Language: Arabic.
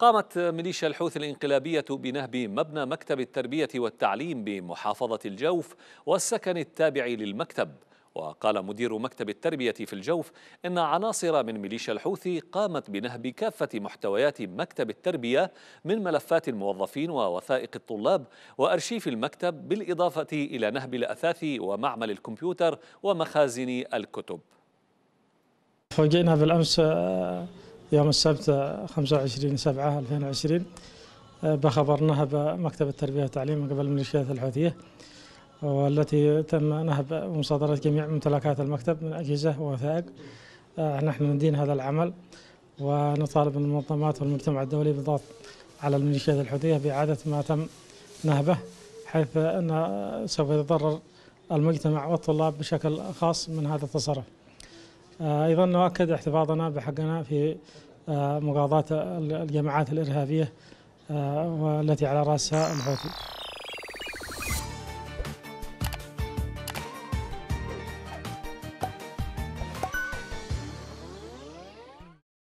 قامت ميليشيا الحوثي الانقلابية بنهب مبنى مكتب التربية والتعليم بمحافظة الجوف والسكن التابع للمكتب وقال مدير مكتب التربية في الجوف إن عناصر من ميليشيا الحوثي قامت بنهب كافة محتويات مكتب التربية من ملفات الموظفين ووثائق الطلاب وأرشيف المكتب بالإضافة إلى نهب الأثاث ومعمل الكمبيوتر ومخازن الكتب فوجئنا بالأمس آه، يوم السبت 25 7 2020 بخبرناها بمكتب التربية والتعليم من قبل الميليشيات الحوثية والتي تم نهب ومصادرة جميع ممتلكات المكتب من أجهزة ووثائق آه، نحن ندين هذا العمل ونطالب المنظمات والمجتمع الدولي بالضغط على الميليشيات الحوثية بإعادة ما تم نهبه حيث أن سوف يتضرر المجتمع والطلاب بشكل خاص من هذا التصرف آه، أيضا نؤكد احتفاظنا بحقنا في آه، مقاضاه الجماعات الإرهابية آه، والتي على رأسها الحوثي